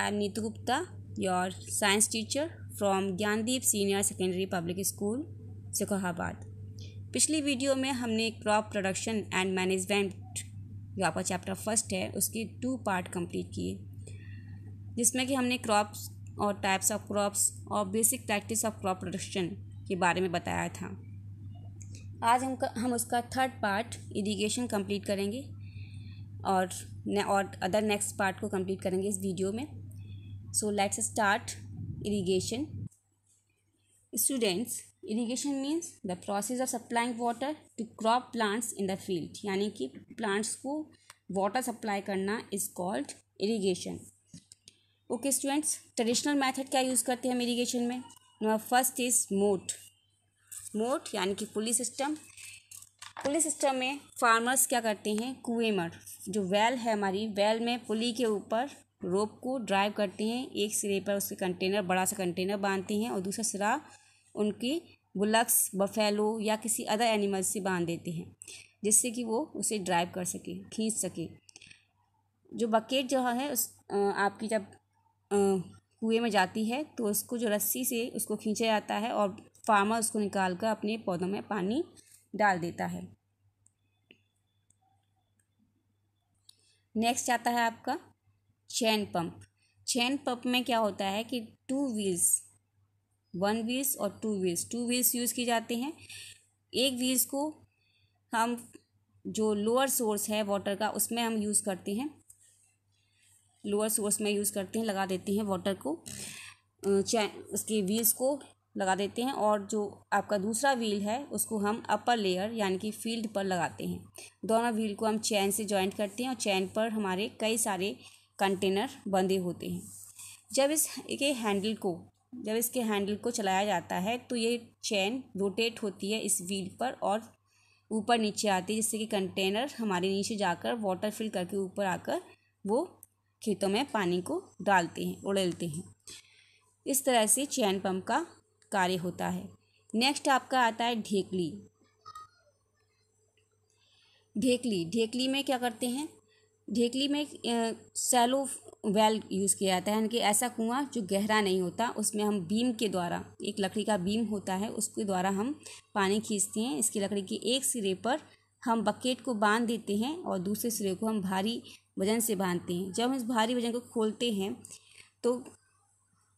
I am Neetu Gupta your science teacher from Gyandeep senior secondary public school Sikohabad पिछली video में हमने crop production and management जो आपका चैप्टर फर्स्ट है उसके टू पार्ट कंप्लीट किए जिसमें कि हमने क्रॉप्स और टाइप्स ऑफ क्रॉप्स और basic practice of crop production के बारे में बताया था आज हम हम उसका थर्ड पार्ट इरीगेशन कंप्लीट करेंगे और और अदर नेक्स्ट पार्ट को कंप्लीट करेंगे इस वीडियो में so let's start irrigation students irrigation means the process of supplying water to crop plants in the field यानी कि plants को water supply करना is called irrigation okay students traditional method क्या use करते हैं हम इरीगेशन में नंबर फर्स्ट इज मोट मोट यानी कि पुलिस सिस्टम पुलिस सिस्टम में फार्मर्स क्या करते हैं कुएमर जो वेल है हमारी वेल में पुली के ऊपर रोप को ड्राइव करती हैं एक सिरे पर उसके कंटेनर बड़ा सा कंटेनर बांधती हैं और दूसरा सिरा उनकी बुलक्स बफेलो या किसी अदर एनिमल से बांध देते हैं जिससे कि वो उसे ड्राइव कर सके खींच सके जो बकेट जो है उस आपकी जब कुएँ में जाती है तो उसको जो रस्सी से उसको खींचा जाता है और फार्मर उसको निकाल कर अपने पौधों में पानी डाल देता है नेक्स्ट आता है आपका चैन पंप चैन पंप में क्या होता है कि टू व्हील्स वन व्हील्स और two wheels two wheels use की जाते हैं एक व्हील्स को हम जो लोअर सोर्स है वाटर का उसमें हम यूज़ करते हैं लोअर सोर्स में यूज़ करते हैं लगा देते हैं वाटर को चैन उसके व्हील्स को लगा देते हैं और जो आपका दूसरा व्हील है उसको हम अपर लेयर यानी कि फील्ड पर लगाते हैं दोनों व्हील को हम चैन से जॉइंट करते हैं और चैन पर हमारे कई सारे कंटेनर बंधे होते हैं जब इस के हैंडल को जब इसके हैंडल को चलाया जाता है तो ये चैन रोटेट होती है इस व्हील पर और ऊपर नीचे आती है जिससे कि कंटेनर हमारे नीचे जाकर वाटर फिल करके ऊपर आकर वो खेतों में पानी को डालते हैं उड़ेलते हैं इस तरह से चैन पंप का कार्य होता है नेक्स्ट आपका आता है ढेकली ढेकली ढेकली में क्या करते हैं ढेकली में सैलो वेल यूज़ किया जाता है यानी कि ऐसा कुआँ जो गहरा नहीं होता उसमें हम बीम के द्वारा एक लकड़ी का बीम होता है उसके द्वारा हम पानी खींचते हैं इसकी लकड़ी के एक सिरे पर हम बकेट को बांध देते हैं और दूसरे सिरे को हम भारी वजन से बांधते हैं जब हम इस भारी वजन को खोलते हैं तो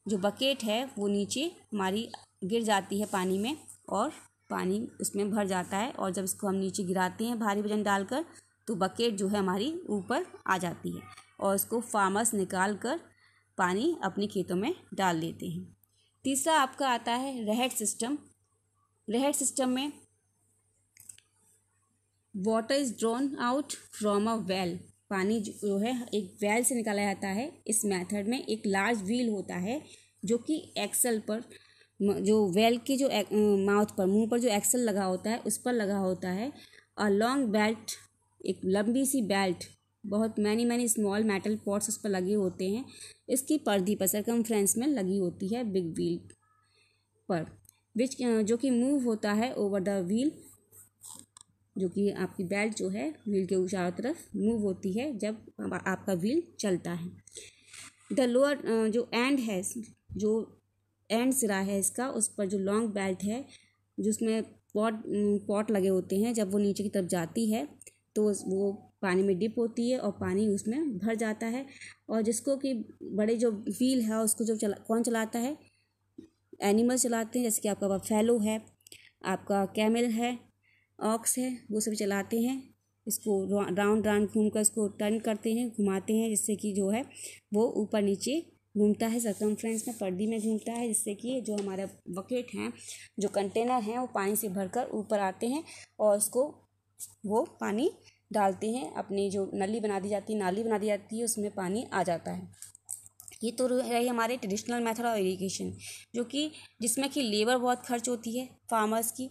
जो बकेट है वो नीचे हमारी गिर जाती है पानी में और पानी उसमें भर जाता है और जब इसको हम नीचे गिराते हैं भारी वजन डालकर तो बकेट जो है हमारी ऊपर आ जाती है और उसको फार्मर्स निकाल कर पानी अपने खेतों में डाल देते हैं तीसरा आपका आता है रहट सिस्टम रहट सिस्टम में water is drawn out from a well पानी जो है एक वेल से निकाला जाता है इस मेथड में एक लार्ज व्हील होता है जो कि एक्सल पर जो वेल के जो माउथ पर मुंह पर जो एक्सल लगा होता है उस पर लगा होता है अ लॉन्ग बेल्ट एक लंबी सी बेल्ट बहुत many many small metal pots उस पर लगे होते हैं इसकी पर्दी पर सरकमफ्रेंस में लगी होती है बिग व्हील पर विच जो कि मूव होता है ओवर द व्हील जो कि आपकी बेल्ट जो है व्हील के चारों तरफ मूव होती है जब आपका व्हील चलता है द लोअर जो एंड है जो एंड सिरा है इसका उस पर जो लॉन्ग बेल्ट है जिसमें पॉट पॉट लगे होते हैं जब वो नीचे की तरफ जाती है तो वो पानी में डिप होती है और पानी उसमें भर जाता है और जिसको कि बड़े जो व्हील है उसको जो चला कौन चलाता है एनिमल चलाते हैं जैसे कि आपका फैलो है आपका कैमल है ऑक्स है वो सभी चलाते हैं इसको राउंड राउंड घूम कर इसको टर्न करते हैं घुमाते हैं जिससे कि जो है वो ऊपर नीचे घूमता है फ्रेंड्स में पर्दी में घूमता है जिससे कि जो हमारा बकेट हैं जो कंटेनर हैं वो पानी से भरकर ऊपर आते हैं और उसको वो पानी डालते हैं अपनी जो नली बना दी जाती है नाली बना दी जाती है उसमें पानी आ जाता है ये तो रही हमारे ट्रेडिशनल मेथड ऑफ इरीगेशन जो कि जिसमें कि लेबर बहुत खर्च होती है फार्मर्स की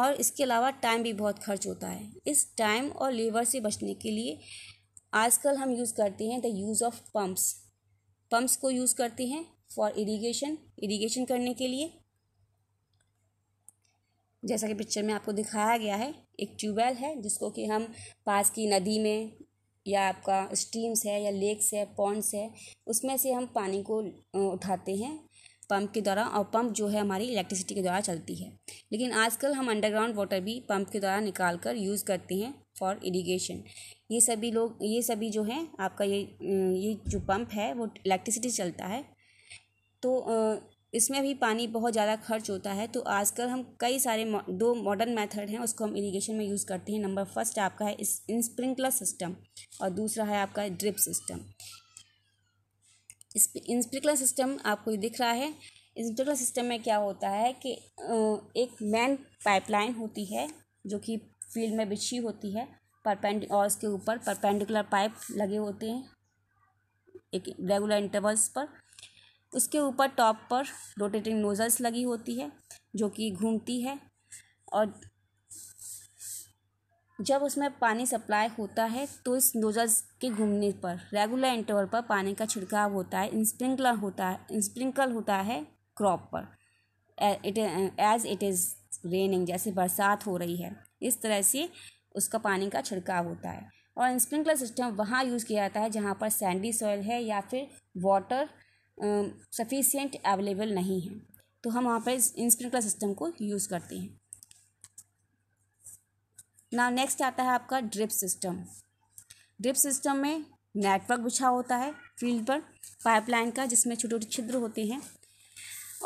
और इसके अलावा टाइम भी बहुत खर्च होता है इस टाइम और लेबर से बचने के लिए आजकल हम यूज़ करते हैं the use of pumps pumps को यूज़ करते हैं फॉर इरीगेशन इरीगेशन करने के लिए जैसा कि पिक्चर में आपको दिखाया गया है एक ट्यूबवेल है जिसको कि हम पास की नदी में या आपका स्ट्रीम्स है या लेक्स है पॉन्ड्स है उसमें से हम पानी को उठाते हैं पंप के द्वारा और पंप जो है हमारी इलेक्ट्रिसिटी के द्वारा चलती है लेकिन आजकल हम अंडरग्राउंड वाटर भी पंप के द्वारा निकाल कर यूज़ करते हैं फॉर इरिगेशन ये सभी लोग ये सभी जो हैं आपका ये ये जो पंप है वो इलेक्ट्रिसिटी चलता है तो इसमें भी पानी बहुत ज़्यादा खर्च होता है तो आजकल हम कई सारे दो मॉडर्न मेथड हैं उसको हम इरिगेशन में यूज़ करते हैं नंबर फर्स्ट आपका है इस स्प्रिंकलर सिस्टम और दूसरा है आपका ड्रिप सिस्टम स्प्रिंकलर सिस्टम आपको ये दिख रहा है स्प्रिंकलर सिस्टम में क्या होता है कि एक मैन पाइपलाइन होती है जो कि फील्ड में बिछी होती है परपेंड और उसके ऊपर परपेंडिकुलर पाइप लगे होते हैं एक रेगुलर इंटरवल्स पर उसके ऊपर टॉप पर रोटेटिंग नोज़ल्स लगी होती है जो कि घूमती है और जब उसमें पानी सप्लाई होता है तो इस नोजल्स के घूमने पर रेगुलर इंटरवल पर पानी का छिड़काव होता है इंस्प्रिंकलर होता है इंस्प्रिंकल होता है क्रॉप पर एज इट इज़ रेनिंग जैसे बरसात हो रही है इस तरह से उसका पानी का छिड़काव होता है और स्प्रिंकलर सिस्टम वहाँ यूज़ किया जाता है जहाँ पर सैंडी सॉइल है या फिर वाटर सफिशियंट अवेलेबल नहीं है तो हम वहाँ पर इन स्प्रिंकलर सिस्टम को यूज़ करते हैं ना नेक्स्ट आता है आपका ड्रिप सिस्टम ड्रिप सिस्टम में नेटवर्क बिछा होता है फील्ड पर पाइपलाइन का जिसमें छोटे छोटे छिद्र होते हैं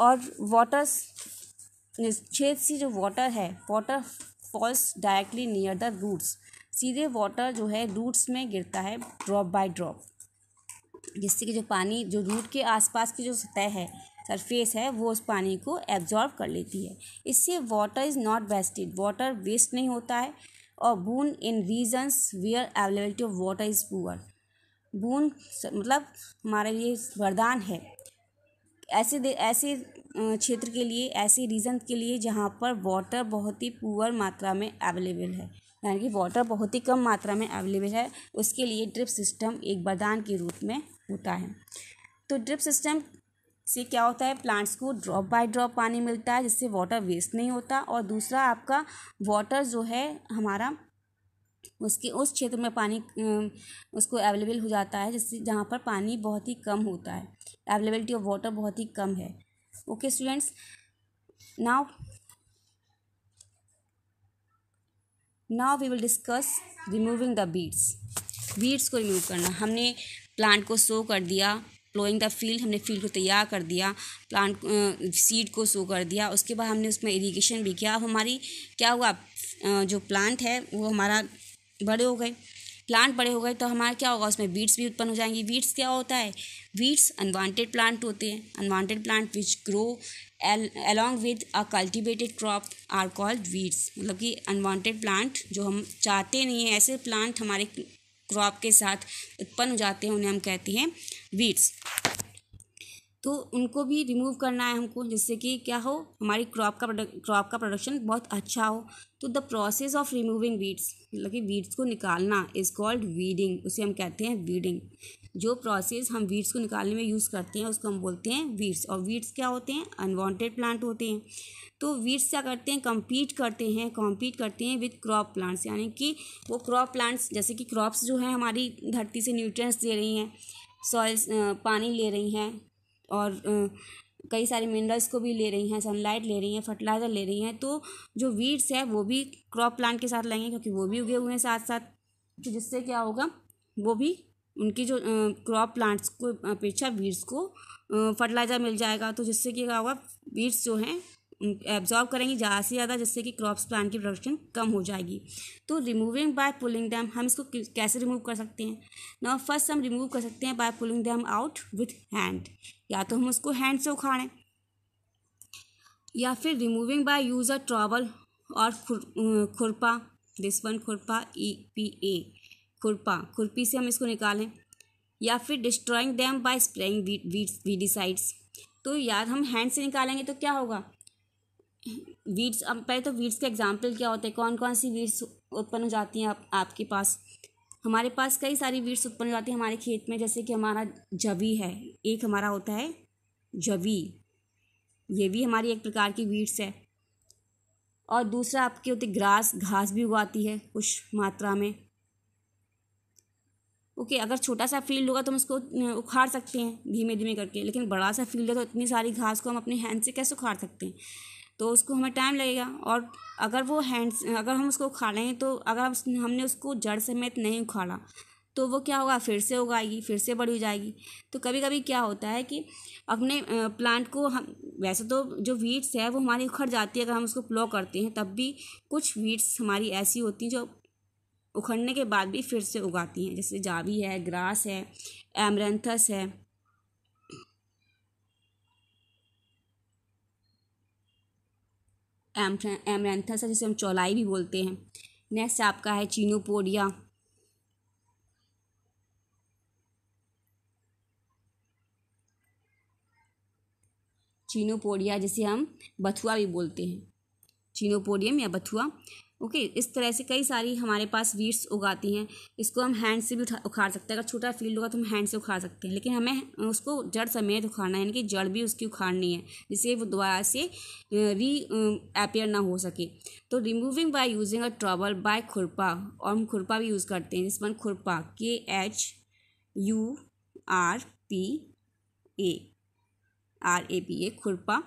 और वाटर छेद से जो वाटर है water falls directly near the roots सीधे वाटर जो है रूट्स में गिरता है ड्रॉप बाय ड्रॉप जिससे कि जो पानी जो रूट के आसपास की जो सतह है सरफेस है वो उस पानी को एब्जॉर्ब कर लेती है इससे water is not wasted water waste नहीं होता है और boon in regions where availability of water is poor boon मतलब हमारे लिए वरदान है ऐसे ऐसे क्षेत्र के लिए ऐसे रीजन के लिए जहाँ पर वाटर बहुत ही पुअर मात्रा में अवेलेबल है यानी कि वाटर बहुत ही कम मात्रा में अवेलेबल है उसके लिए ड्रिप सिस्टम एक वरदान के रूप में होता है तो ड्रिप सिस्टम से क्या होता है प्लांट्स को ड्रॉप बाय ड्रॉप पानी मिलता है जिससे वाटर वेस्ट नहीं होता और दूसरा आपका वाटर जो है हमारा उसके उस क्षेत्र में पानी उसको अवेलेबल हो जाता है जिससे जहाँ पर पानी बहुत ही कम होता है अवेलेबिलिटी ऑफ वाटर बहुत ही कम है okay students now now we will discuss removing the weeds weeds को रिमूव करना हमने प्लांट को सो कर दिया प्लोइंग द फील्ड हमने फील्ड को तैयार कर दिया प्लांट सीड को सो कर दिया उसके बाद हमने उसमें इरीगेशन भी किया अब हमारी क्या हुआ जो प्लांट है वो हमारा बड़े हो गए प्लांट बड़े हो गए तो हमारा क्या होगा उसमें वीड्स भी उत्पन्न हो जाएंगी वीड्स क्या होता है वीड्स अनवांटेड प्लांट होते हैं unwanted plant which grow along with a cultivated crop are called weeds मतलब कि अनवांटेड प्लांट जो हम चाहते नहीं हैं ऐसे प्लांट हमारे क्रॉप के साथ उत्पन्न हो जाते हैं उन्हें हम कहते हैं वीड्स तो उनको भी रिमूव करना है हमको जिससे कि क्या हो हमारी क्रॉप का क्रॉप का प्रोडक्शन बहुत अच्छा हो तो the process of removing weeds मतलब कि वीड्स को निकालना इज़ कॉल्ड वीडिंग उसे हम कहते हैं वीडिंग जो प्रोसेस हम वीड्स को निकालने में यूज़ करते हैं उसको हम बोलते हैं वीड्स और वीड्स क्या होते हैं अनवांटेड प्लांट होते हैं तो वीड्स क्या करते हैं कम्पीट करते हैं कॉम्पीट करते हैं विथ क्रॉप प्लांट्स यानी कि वो क्रॉप प्लांट्स जैसे कि क्रॉप्स जो हैं हमारी धरती से न्यूट्रिएंट्स दे रही हैं सॉइल्स पानी ले रही हैं और कई सारे मिनरल्स को भी ले रही हैं सनलाइट ले रही हैं फर्टिलाइज़र ले रही हैं तो जो वीड्स है वो भी क्रॉप प्लांट के साथ लगेंगे क्योंकि वो भी उगे हुए हैं साथ साथ तो जिससे क्या होगा वो भी उनकी जो क्रॉप प्लांट्स को अपेक्षा वीड्स को फर्टिलाइज़र मिल जाएगा तो जिससे क्या होगा वीड्स जो हैं एब्जॉर्ब करेंगी ज़्यादा से ज़्यादा जिससे कि क्रॉप्स प्लांट की प्रोडक्शन कम हो जाएगी तो रिमूविंग बाय पुलिंग दैम हम इसको कैसे रिमूव कर सकते हैं ना फर्स्ट हम रिमूव कर सकते हैं by pulling them out with hand या तो हम उसको हैंड से उखाड़ें या फिर removing by use a trowel और खुर, खुरपा दिस वन खुरपा ई पी ए खुरपा खुरपी से हम इसको निकालें या फिर destroying them by spraying weedicides तो याद हम हैंड से निकालेंगे तो क्या होगा वीड्स अब पहले तो वीड्स के एग्जाम्पल क्या होते हैं कौन कौन सी वीड्स उत्पन्न हो जाती हैं आप, आपके पास हमारे पास कई सारी वीड्स उत्पन्न हो जाती हैं हमारे खेत में जैसे कि हमारा जवी है एक हमारा होता है जवी ये भी हमारी एक प्रकार की वीड्स है और दूसरा आपकी होती ग्रास घास भी उगाती है कुछ मात्रा में ओके अगर छोटा सा फील्ड होगा तो हम उसको उखाड़ सकते हैं धीमे धीमे करके लेकिन बड़ा सा फील्ड है तो इतनी सारी घास को हम अपने हैंड से कैसे उखाड़ सकते हैं तो उसको हमें टाइम लगेगा और अगर वो हैंड अगर हम उसको लें तो अगर हमने उसको जड़ समेत नहीं उखाड़ा तो वो क्या होगा फिर से उगाएगी फिर से बड़ी हो जाएगी तो कभी कभी क्या होता है कि अपने प्लांट को हम वैसे तो जो वीड्स है वो हमारी उखड़ जाती है अगर हम उसको प्लो करते हैं तब भी कुछ वीड्स हमारी ऐसी होती हैं जो उखड़ने के बाद भी फिर से उगाती हैं जैसे जावी है ग्रास है एमरेंथस है एमरेंथस है जिसे हम चौलाई भी बोलते हैं नेक्स्ट आपका है चीनोपोडिया चीनोपोडिया जिसे हम बथुआ भी बोलते हैं चीनोपोडियम या बथुआ ओके इस तरह से कई सारी हमारे पास वीड्स उगाती हैं इसको हम हैंड से भी उठा उखाड़ सकते हैं अगर छोटा फील्ड होगा तो हम हैंड से उखाड़ सकते हैं लेकिन हमें उसको जड़ समेत उखाड़ना है यानी कि जड़ भी उसकी उखाड़नी है जिससे वो दोबारा से री अपेयर ना हो सके तो removing by using a trowel by खुरपा और हम खुरपा भी यूज़ करते हैं जिसमें खुरपा K H U R P A R A P A खुरपा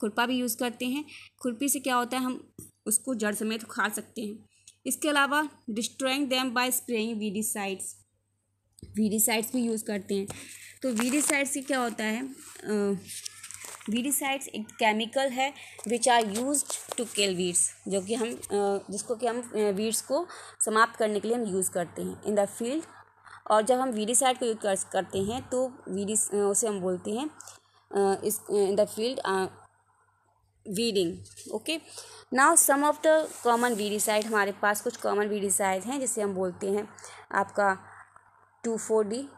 खुरपा भी यूज़ करते हैं खुरपी से क्या होता है हम उसको जड़ समेत उखा खा सकते हैं इसके अलावा destroying them by spraying weedicides weedicides भी यूज़ करते हैं तो वीडिसाइड्स से क्या होता है वीडिसाइड्स एक केमिकल है which are use to kill weeds जो कि हम जिसको कि हम वीड्स को समाप्त करने के लिए हम यूज़ करते हैं इन द फील्ड और जब हम वीडिसाइड को यूज करते हैं तो वीडी उसे हम बोलते हैं इस in the field weeding okay now some of the common weedicide हमारे पास कुछ कॉमन वीडिसाइड हैं जिसे हम बोलते हैं आपका two four D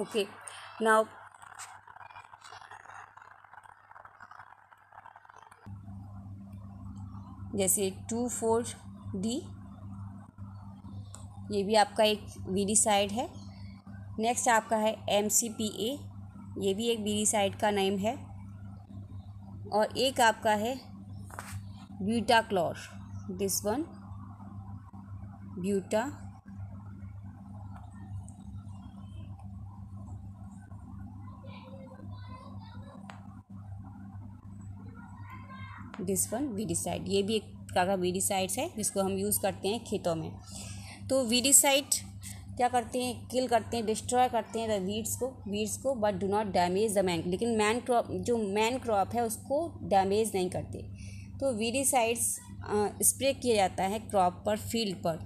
okay now जैसे टू फोर डी ये भी आपका एक साइड है नेक्स्ट आपका है एम सी पी ए ये भी एक साइड का नेम है और एक आपका है ब्यूटाक्लोर दिस वन ब्यूटा दिस वन साइड ये भी एक का साइड्स है जिसको हम यूज़ करते हैं खेतों में तो वीडिसाइट क्या करते हैं किल करते हैं डिस्ट्रॉय करते हैं द वीड्स को वीड्स को but do not damage the main लेकिन मैन क्रॉप जो मैन क्रॉप है उसको डैमेज नहीं करते तो वीडिसाइड्स स्प्रे किया जाता है क्रॉप पर फील्ड पर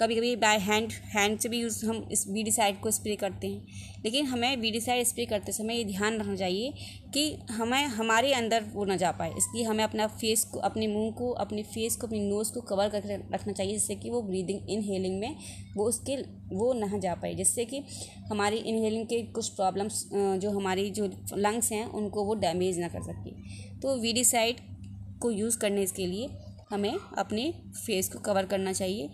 कभी कभी बाय हैंड हैंड से भी यूज़ हम इस वीडिसाइड को स्प्रे करते हैं लेकिन हमें वीडिसाइड स्प्रे करते समय ये ध्यान रखना चाहिए कि हमें हमारे अंदर वो ना जा पाए इसलिए हमें अपना फेस को अपने मुंह को अपने फेस को अपनी नोज़ को कवर करके रखना चाहिए जिससे कि वो ब्रीदिंग इनहेलिंग में वो उसके वो ना जा पाए जिससे कि हमारी इनहेलिंग के कुछ प्रॉब्लम्स जो हमारी जो लंग्स हैं उनको वो डैमेज ना कर सके तो वीडिसाइड को यूज़ करने के लिए हमें अपने फेस को कवर करना चाहिए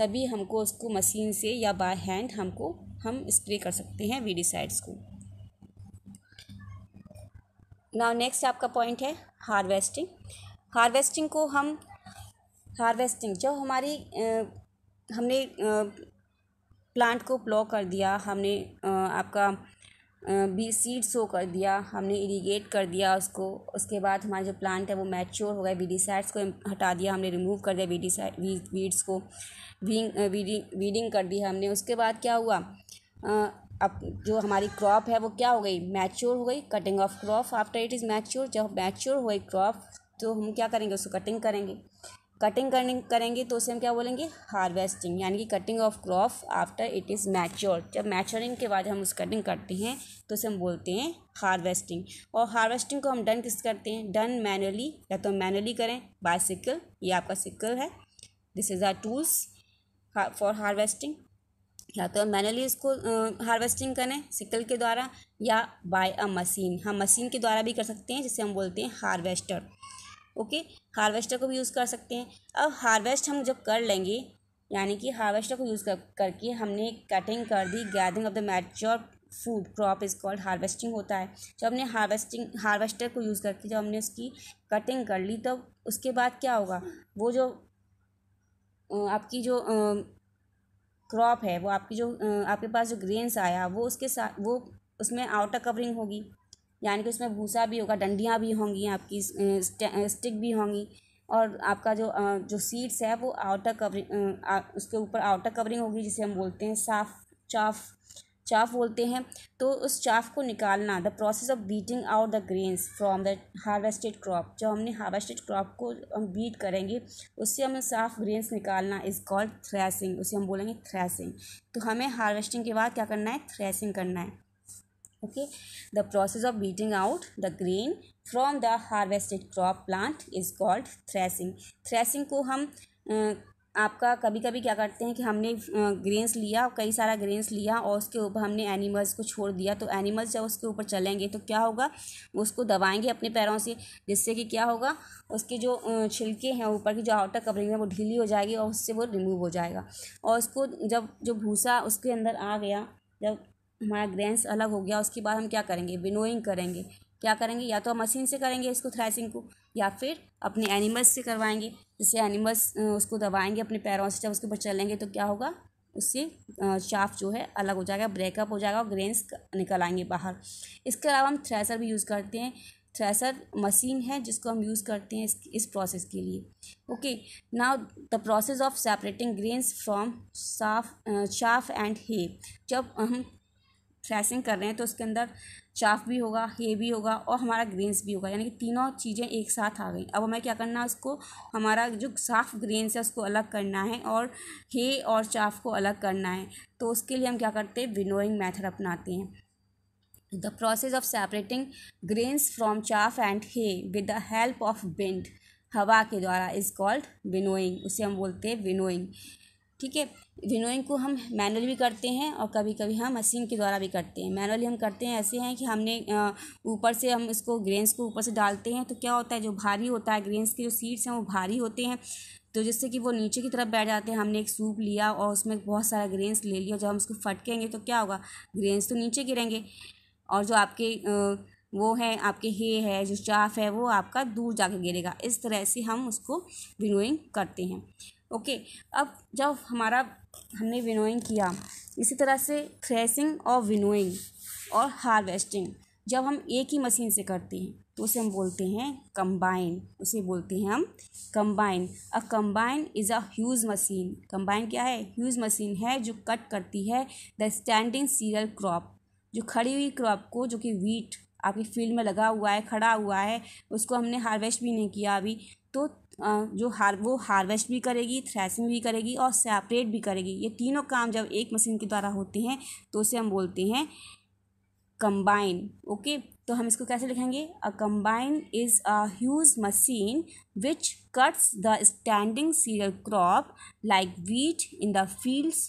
तभी हमको उसको मशीन से या बाय हैंड हमको हम स्प्रे कर सकते हैं वीडिसाइड्स को नाउ नेक्स्ट आपका पॉइंट है हार्वेस्टिंग हार्वेस्टिंग को हम हार्वेस्टिंग जो हमारी आ, हमने आ, प्लांट को प्लॉ कर दिया हमने आ, आपका बीज सीड सो कर दिया हमने इरीगेट कर दिया उसको उसके बाद हमारा जो प्लांट है वो मैच्योर हो गया साइड्स को हटा दिया हमने रिमूव कर दिया वीडीसाइड वीड्स को वीडिंग वीडिंग कर दी हमने उसके बाद क्या हुआ अब जो हमारी क्रॉप है वो क्या हो गई मैच्योर हो गई cutting of crop after it is mature जब मैच्योर हो गई क्रॉप तो हम क्या करेंगे उसको कटिंग करेंगे कटिंग करने करेंगे तो उसे हम क्या बोलेंगे हार्वेस्टिंग यानी कि cutting of crop after it is mature जब मैच्योरिंग के बाद हम उस कटिंग करते हैं तो उसे हम बोलते हैं हार्वेस्टिंग और हार्वेस्टिंग को हम डन किस करते हैं डन मैनुअली या तो मैनुअली करें बाइसिकल ये आपका सिकल है this is our tools for harvesting या तो मैनुअली इसको हार्वेस्टिंग करें सिकल के द्वारा या बाय अ मशीन हम मशीन के द्वारा भी कर सकते हैं जिसे हम बोलते हैं हार्वेस्टर ओके हार्वेस्टर को भी यूज़ कर सकते हैं अब हार्वेस्ट हम जब कर लेंगे यानी कि हार्वेस्टर को यूज़ कर करके हमने कटिंग कर दी gathering of the mature food crop is called harvesting होता है जब हमने हार्वेस्टिंग हार्वेस्टर को यूज़ करके जब हमने उसकी कटिंग कर ली तब तो उसके बाद क्या होगा वो जो आपकी जो क्रॉप है वो आपकी जो आपके पास जो ग्रेन्स आया वो उसके साथ वो उसमें आउटर कवरिंग होगी यानी कि उसमें भूसा भी होगा डंडियाँ भी होंगी आपकी स्टिक भी होंगी और आपका जो जो सीड्स है वो आउटर कवरिंग उसके ऊपर आउटर कवरिंग होगी जिसे हम बोलते हैं साफ चाफ चाफ बोलते हैं तो उस चाफ को निकालना the process of beating out the grains from the harvested crop जो हमने हार्वेस्टेड क्रॉप को हम बीट करेंगे उससे हमें साफ ग्रेन्स निकालना इज़ कॉल्ड थ्रेसिंग उसे हम बोलेंगे थ्रेसिंग तो हमें हार्वेस्टिंग के बाद क्या करना है थ्रेसिंग करना है okay the process of beating out the grain from the harvested crop plant is called threshing threshing को हम आपका कभी कभी क्या करते हैं कि हमने ग्रेन्स लिया कई सारा ग्रेन्स लिया और उसके ऊपर हमने एनिमल्स को छोड़ दिया तो एनिमल्स जब उसके ऊपर चलेंगे तो क्या होगा उसको दबाएंगे अपने पैरों से जिससे कि क्या होगा उसके जो छिलके हैं ऊपर की जो आउटर कवरिंग है वो ढीली हो जाएगी और उससे वो रिमूव हो जाएगा और उसको जब जो भूसा उसके अंदर आ गया जब हमारा ग्रेन्स अलग हो गया उसके बाद हम क्या करेंगे विनोइंग करेंगे क्या करेंगे या तो हम मशीन से करेंगे इसको थ्रेसिंग को या फिर अपने एनिमल्स से करवाएंगे जैसे एनिमल्स उसको दबाएंगे अपने पैरों से जब उसके ऊपर चलेंगे तो क्या होगा उससे चाफ जो है अलग हो जाएगा ब्रेकअप हो जाएगा और ग्रेन्स निकल आएंगे बाहर इसके अलावा हम थ्रेसर भी यूज़ करते हैं थ्रेसर मशीन है जिसको हम यूज़ करते हैं इस इस प्रोसेस के लिए okay now the process of separating grains from साफ चाफ एंड हे जब हम थ्रेसिंग कर रहे हैं तो उसके अंदर चाफ भी होगा हे भी होगा और हमारा ग्रेन्स भी होगा यानी कि तीनों चीज़ें एक साथ आ गई अब हमें क्या करना है उसको हमारा जो साफ ग्रेन्स है उसको अलग करना है और हे और चाफ को अलग करना है तो उसके लिए हम क्या करते हैं विनोइंग मैथड अपनाते हैं the process of separating grains from chaff and hay with the help of wind हवा के द्वारा इज कॉल्ड विनोइंग उसे हम बोलते हैं विनोइंग ठीक है विनोइंग को हम मैनुअल भी करते हैं और कभी कभी हम मशीन के द्वारा भी करते हैं मैनुअली हम करते हैं ऐसे हैं कि हमने ऊपर से हम इसको ग्रेन्स को ऊपर से डालते हैं तो क्या होता है जो भारी होता है ग्रेन्स के जो सीड्स हैं वो भारी होते हैं तो जिससे कि वो नीचे की तरफ बैठ जाते हैं हमने एक सूप लिया और उसमें बहुत सारा ग्रेन्स ले लिया जब हम उसको फटकेंगे तो क्या होगा ग्रेन्स तो नीचे गिरेंगे और जो आपके वो है आपके हे है जो चाफ है वो आपका दूर जाके गिरेगा इस तरह से हम उसको विनोइंग करते हैं ओके अब जब हमारा हमने विनोइंग किया इसी तरह से थ्रेसिंग और विनोइंग और हार्वेस्टिंग जब हम एक ही मशीन से करते हैं तो उसे हम बोलते हैं कंबाइन उसे बोलते हैं हम combine a combine is a huge machine combine क्या है ह्यूज मशीन है जो कट करती है द स्टैंडिंग सीरियल क्रॉप जो खड़ी हुई क्रॉप को जो कि वीट आपकी फील्ड में लगा हुआ है खड़ा हुआ है उसको हमने हार्वेस्ट भी नहीं किया अभी तो जो हार वो हार्वेस्ट भी करेगी थ्रेसिंग भी करेगी और सेपरेट भी करेगी ये तीनों काम जब एक मशीन के द्वारा होते हैं तो उसे हम बोलते हैं कंबाइन ओके तो हम इसको कैसे लिखेंगे a combine is a huge machine which cuts the standing cereal crop like wheat in the fields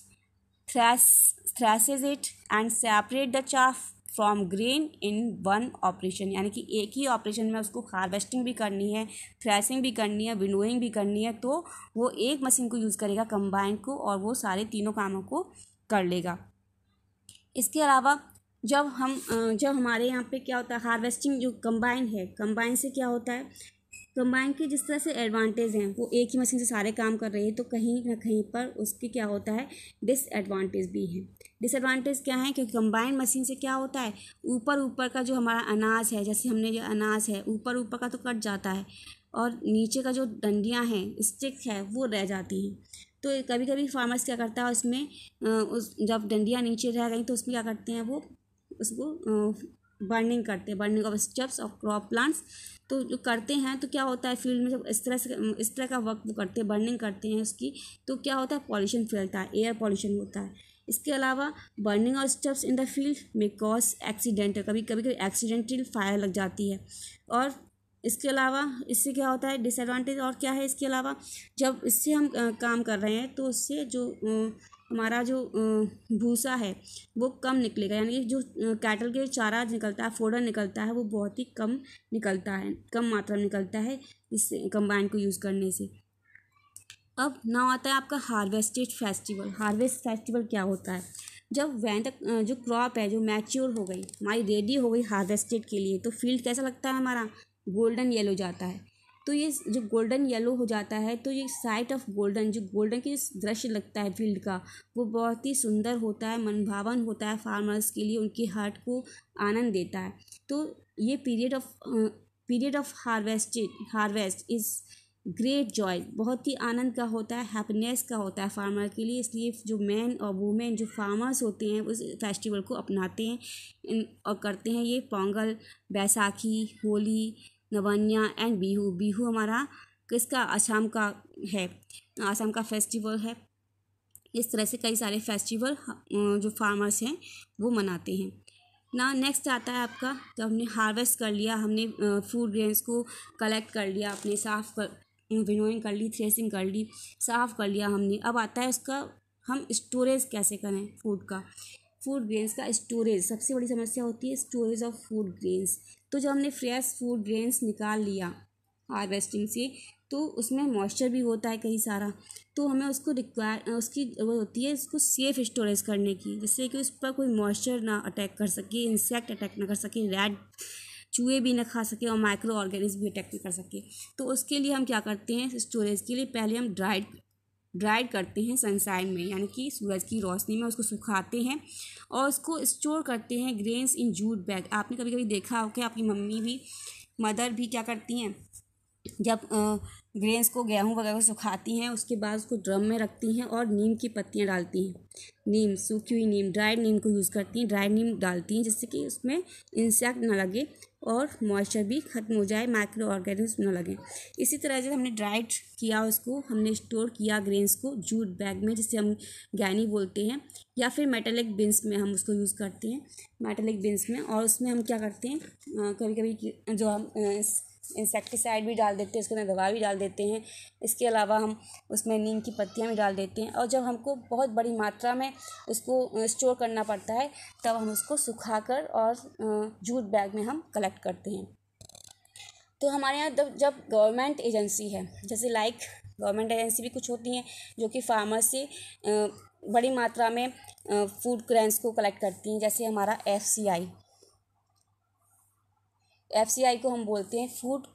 thresh threshes it and separate the chaff from grain in one operation यानी कि एक ही operation में उसको हार्वेस्टिंग भी करनी है threshing भी करनी है विनोइंग भी करनी है तो वो एक मशीन को यूज़ करेगा कम्बाइन को और वो सारे तीनों कामों को कर लेगा इसके अलावा जब हम जब हमारे यहाँ पे क्या होता है हार्वेस्टिंग जो कंबाइन है कंबाइन से क्या होता है कंबाइन के जिस तरह से एडवांटेज हैं वो एक ही मशीन से सारे काम कर रही है तो कहीं ना कहीं पर उसके क्या होता है डिसएडवांटेज भी हैं डिसएडवांटेज क्या है क्योंकि कंबाइन मशीन से क्या होता है ऊपर ऊपर का जो हमारा अनाज है जैसे हमने जो अनाज है ऊपर ऊपर का तो कट जाता है और नीचे का जो डंडियाँ हैं स्टिक है वो रह जाती हैं तो कभी कभी फार्मर्स क्या करता है उसमें उस जब डंडियाँ नीचे रह गई तो उसमें क्या करते हैं वो उसको बर्निंग करते हैं बर्निंग ऑफ स्टेप्स और क्रॉप प्लांट्स तो जो करते हैं तो क्या होता है फील्ड में जब इस तरह से इस तरह का वर्क वो करते हैं बर्निंग करते हैं उसकी तो क्या होता है पॉल्यूशन फैलता है एयर पॉल्यूशन होता है इसके अलावा बर्निंग और स्टब्स इन द फील्ड में कॉज एक्सीडेंट कभी कभी कभी एक्सीडेंटल फायर लग जाती है और इसके अलावा इससे क्या होता है डिसएडवांटेज और क्या है इसके अलावा जब इससे हम काम कर रहे हैं तो उससे जो हमारा जो भूसा है वो कम निकलेगा यानी जो कैटल के चारा निकलता है फोडर निकलता है वो बहुत ही कम निकलता है कम मात्रा में निकलता है इस कंबाइन को यूज़ करने से अब ना आता है आपका हार्वेस्टेड फेस्टिवल हार्वेस्ट फेस्टिवल क्या होता है जब वैन तक जो क्रॉप है जो मैच्योर हो गई हमारी रेडी हो गई हार्वेस्टेड के लिए तो फील्ड कैसा लगता है हमारा गोल्डन येलो जाता है तो ये जो गोल्डन येलो हो जाता है तो ये साइट ऑफ गोल्डन जो गोल्डन की दृश्य लगता है फील्ड का वो बहुत ही सुंदर होता है मनभावन होता है फार्मर्स के लिए उनके हार्ट को आनंद देता है तो ये period of period of harvested harvest is great joy बहुत ही आनंद का होता है हैप्पीनेस का होता है फार्मर के लिए इसलिए जो मैन और वुमेन जो फार्मर्स होते हैं उस फेस्टिवल को अपनाते हैं और करते हैं ये पोंगल बैसाखी होली नवन्या एंड बीहू बीहू हमारा किसका असम का है असम का फेस्टिवल है इस तरह से कई सारे फेस्टिवल जो फार्मर्स हैं वो मनाते हैं ना नेक्स्ट आता है आपका तो हमने हार्वेस्ट कर लिया हमने फूड ग्रेन्स को कलेक्ट कर लिया अपने साफ़ कर विनोइंग कर ली थ्रेसिंग कर ली साफ़ कर लिया हमने अब आता है उसका हम स्टोरेज कैसे करें फूड का फूड ग्रेन्स का स्टोरेज सबसे बड़ी समस्या होती है स्टोरेज ऑफ फूड ग्रेन्स तो जब हमने फ्रेश फूड ग्रेन्स निकाल लिया हार्वेस्टिंग से तो उसमें मॉइस्चर भी होता है कहीं सारा तो हमें उसको रिक्वायर उसकी वो होती है उसको सेफ़ स्टोरेज करने की जिससे कि उस पर कोई मॉइस्चर ना अटैक कर सके इंसेक्ट अटैक ना कर सके रेड चूहे भी ना खा सके और माइक्रो ऑर्गेनिज्म भी अटैक नहीं कर सके तो उसके लिए हम क्या करते हैं स्टोरेज के लिए पहले हम ड्राइड ड्राइड करते हैं सनसाइन में यानी कि सूरज की रोशनी में उसको सुखाते हैं और उसको स्टोर करते हैं ग्रेन्स इन जूट बैग आपने कभी कभी देखा हो कि आपकी मम्मी भी मदर भी क्या करती हैं जब आ, ग्रेन्स को गेहूँ वगैरह को सुखाती हैं उसके बाद उसको ड्रम में रखती हैं और नीम की पत्तियाँ डालती हैं नीम सूखी हुई नीम ड्राइड नीम को यूज़ करती हैं ड्राइड नीम डालती हैं जिससे कि उसमें इंसेक्ट ना लगे और मॉइस्चर भी ख़त्म हो जाए माइक्रो ऑर्गेनिज्म ना लगे इसी तरह से हमने ड्राइड किया उसको हमने स्टोर किया ग्रेन्स को जूट बैग में जिसे हम गैनी बोलते हैं या फिर मेटेलिक बिन्स में हम उसको यूज़ करते हैं मेटेलिक बिन्स में और उसमें हम क्या करते हैं कभी कभी जो हम इंसेक्टिसाइड भी डाल देते हैं उसके अंदर दवा भी डाल देते हैं इसके अलावा हम उसमें नीम की पत्तियाँ भी डाल देते हैं और जब हमको बहुत बड़ी मात्रा में उसको स्टोर करना पड़ता है तब हम उसको सुखा कर और जूट बैग में हम कलेक्ट करते हैं तो हमारे यहाँ जब गवर्नमेंट एजेंसी है जैसे लाइक गवर्नमेंट एजेंसी भी कुछ होती हैं जो कि फार्मर से बड़ी मात्रा में फूड क्रेंस को कलेक्ट करती हैं जैसे हमारा एफ एफ को हम बोलते हैं फूड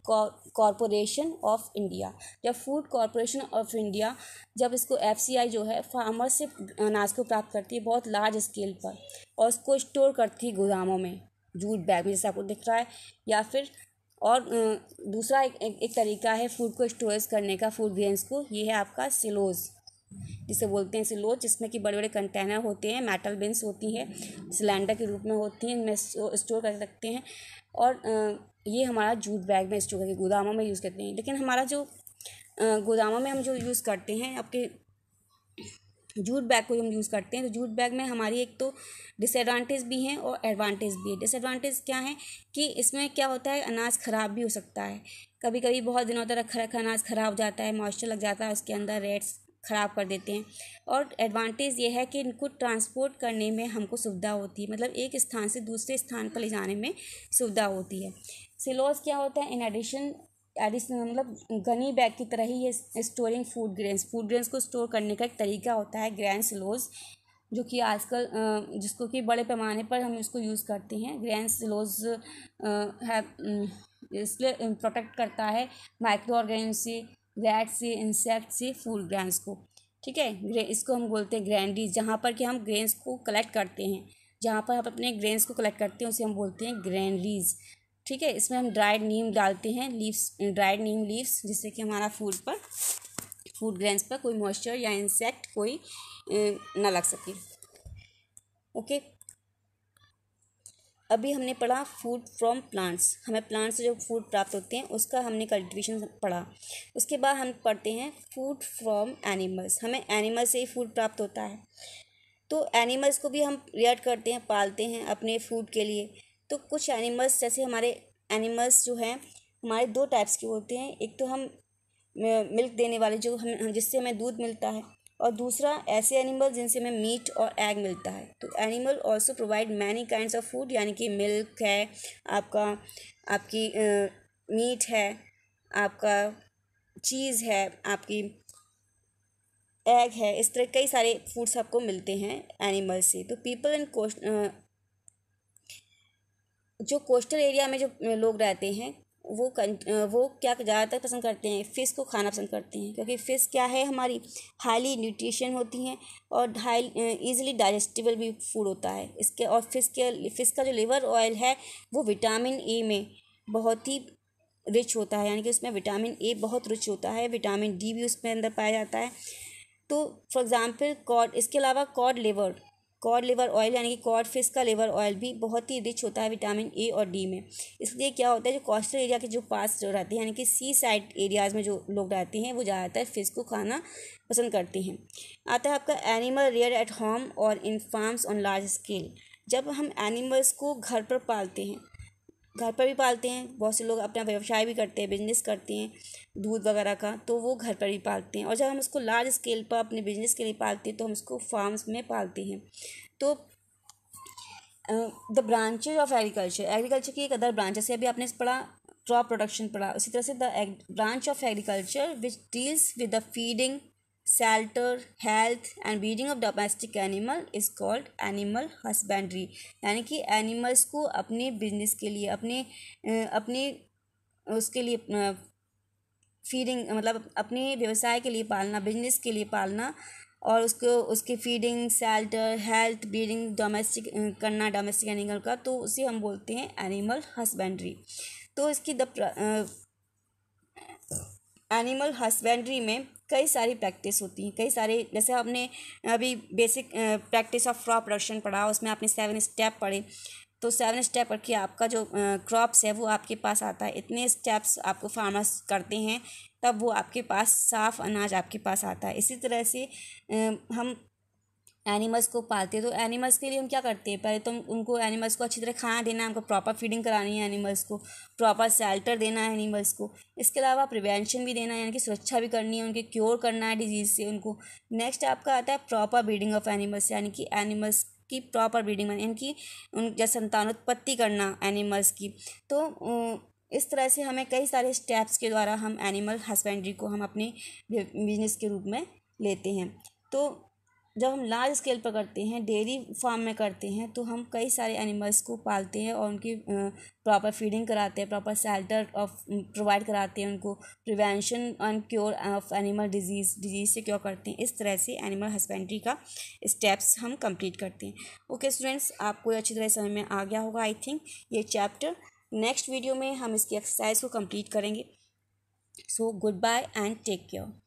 कॉरपोरेशन ऑफ इंडिया जब फूड कॉरपोरेशन ऑफ इंडिया जब इसको एफ जो है फार्मर से अनाज को प्राप्त करती है बहुत लार्ज स्केल पर और उसको स्टोर करती है गोदामों में जूट बैग में जैसे आपको दिख रहा है या फिर और दूसरा एक, एक, एक तरीका है फूड को स्टोरेज करने का फूड ग्रेन्स को ये है आपका सिलोज़ जिसे बोलते हैं सिलोज जिसमें कि बड़े बड़े कंटेनर होते हैं मेटल बिन्स होती हैं सिलेंडर के रूप में होती हैं इनमें स्टोर कर सकते हैं और ये हमारा जूट बैग में स्टोर करके गोदामा में यूज़ करते हैं लेकिन हमारा जो गोदामा में हम जो यूज़ करते हैं आपके जूट बैग को हम यूज़ करते हैं तो जूट बैग में हमारी एक तो डिसएडवांटेज भी हैं और एडवांटेज भी है डिसएडवांटेज क्या है कि इसमें क्या होता है अनाज ख़राब भी हो सकता है कभी कभी बहुत दिनों तक रखा रखा अनाज ख़राब हो जाता है मॉइस्चर लग जाता है उसके अंदर रेड्स ख़राब कर देते हैं और एडवांटेज ये है कि इनको ट्रांसपोर्ट करने में हमको सुविधा होती है मतलब एक स्थान से दूसरे स्थान पर ले जाने में सुविधा होती है सिलोज क्या होता है इन एडिशन एडिशन मतलब गनी बैग की तरह ही ये storing food grains food grains को स्टोर करने का एक तरीका होता है ग्रैंड सिलोज जो कि आजकल जिसको कि बड़े पैमाने पर हम इसको यूज़ करते हैं ग्रैंड सिलोज है हम्म, इसलिए प्रोटेक्ट करता है माइक्रो ऑर्गेनिज्म से रैट से इंसेक्ट से फूल ग्रैंड को ठीक है इसको हम बोलते हैं ग्रैंडीज जहाँ पर कि हम ग्रेन्स को कलेक्ट करते हैं जहाँ पर हम अपने ग्रेन्स को कलेक्ट करते हैं उसे हम बोलते हैं ग्रैंडीज ठीक है इसमें हम ड्राइड नीम डालते हैं लीव्स ड्राइड नीम लीव्स जिससे कि हमारा फूड पर फूड ग्रेन्स पर कोई मॉइस्चर या इंसेक्ट कोई ना लग सके ओके अभी हमने पढ़ा फूड फ्रॉम प्लांट्स हमें प्लांट्स से जो फूड प्राप्त होते हैं उसका हमने कल्टिवेशन पढ़ा उसके बाद हम पढ़ते हैं फूड फ्रॉम एनिमल्स हमें एनिमल्स से ही फूड प्राप्त होता है तो एनिमल्स को भी हम रियड करते हैं पालते हैं अपने फूड के लिए तो कुछ एनिमल्स जैसे हमारे एनिमल्स जो हैं हमारे दो टाइप्स के होते हैं एक तो हम मिल्क देने वाले जो हम जिससे हमें दूध मिलता है और दूसरा ऐसे एनिमल जिनसे हमें मीट और एग मिलता है तो animal also provide many kind of food यानी कि मिल्क है आपका आपकी मीट है आपका चीज़ है आपकी एग है इस तरह कई सारे फूड्स आपको मिलते हैं एनिमल से तो पीपल इन कोस्ट जो कोस्टल एरिया में जो लोग रहते हैं वो कं वो क्या ज़्यादातर पसंद करते हैं फ़िश को खाना पसंद करते हैं क्योंकि फ़िश क्या है हमारी हाईली न्यूट्रिशन होती हैं और हाई ईजिली डाइजेस्टिबल भी फूड होता है इसके और फ़िश के फ़िश का जो लिवर ऑयल है वो विटामिन ए में बहुत ही रिच होता है यानी कि उसमें विटामिन ए बहुत रिच होता है विटामिन डी भी उसमें अंदर पाया जाता है तो फॉर एग्ज़ाम्पल कॉड इसके अलावा cod liver cod liver oil यानी कि कॉड फिश का लिवर ऑयल भी बहुत ही रिच होता है विटामिन ए और डी में इसलिए क्या होता है जो कोस्टल एरिया के जो पास जो रहते हैं यानी कि सी साइड एरियाज़ में जो लोग रहते हैं वो ज़्यादातर फिश को खाना पसंद करते हैं आता है आपका एनिमल रेयर एट होम और in farms on large scale जब हम एनिमल्स को घर पर पालते हैं घर पर भी पालते हैं बहुत से लोग अपना व्यवसाय भी करते हैं बिजनेस करते हैं दूध वगैरह का तो वो घर पर भी पालते हैं और जब हम उसको लार्ज स्केल पर अपने बिजनेस के लिए पालते हैं तो हम उसको फार्म्स में पालते हैं तो the branches of agriculture agriculture की एक अदर ब्रांच जैसे अभी आपने पढ़ा क्रॉप प्रोडक्शन पढ़ा उसी तरह से the branch of agriculture which deals with the feeding shelter health and breeding of domestic animal is called animal husbandry यानी कि एनिमल्स को अपने बिजनेस के लिए अपने अपने उसके लिए फीडिंग मतलब अपने व्यवसाय के लिए पालना बिजनेस के लिए पालना और उसको उसकी feeding shelter health breeding domestic करना डोमेस्टिक एनिमल का तो उसे हम बोलते हैं एनिमल हस्बेंड्री तो इसकी द एनिमल हस्बेंड्री में कई सारी प्रैक्टिस होती हैं कई सारे जैसे हमने अभी basic practice of crop production पढ़ा उसमें आपने सेवन स्टेप पढ़े तो सेवन स्टेप करके आपका जो क्रॉप्स है वो आपके पास आता है इतने स्टेप्स आपको फार्मर्स करते हैं तब वो आपके पास साफ़ अनाज आपके पास आता है इसी तरह से हम एनिमल्स को पालते हैं तो एनिमल्स के लिए हम क्या करते हैं पहले तो हम उनको एनिमल्स को अच्छी तरह खाना देना है हमको प्रॉपर फीडिंग करानी है एनिमल्स को प्रॉपर शेल्टर देना है एनिमल्स को इसके अलावा प्रिवेंशन भी देना है यानी कि सुरक्षा भी करनी है उनके क्योर करना है डिजीज़ से उनको नेक्स्ट आपका आता है प्रॉपर ब्रीडिंग ऑफ एनिमल्स यानी कि एनिमल्स की प्रॉपर ब्रीडिंग यानी कि उन जैसे संतानोत्पत्ति करना एनिमल्स की तो इस तरह से हमें कई सारे स्टेप्स के द्वारा हम एनिमल हस्बेंड्री को हम अपने बिजनेस के रूप में लेते हैं तो जब हम लार्ज स्केल पर करते हैं डेयरी फार्म में करते हैं तो हम कई सारे एनिमल्स को पालते हैं और उनकी प्रॉपर फीडिंग कराते हैं प्रॉपर शेल्टर ऑफ प्रोवाइड कराते हैं उनको prevention and cure of animal disease disease से क्योर करते हैं इस तरह से एनिमल हस्बेंड्री का स्टेप्स हम कंप्लीट करते हैं ओके स्टूडेंट्स आपको अच्छी तरह समझ में आ गया होगा आई थिंक ये चैप्टर नेक्स्ट वीडियो में हम इसकी एक्सरसाइज को कंप्लीट करेंगे so good bye and take care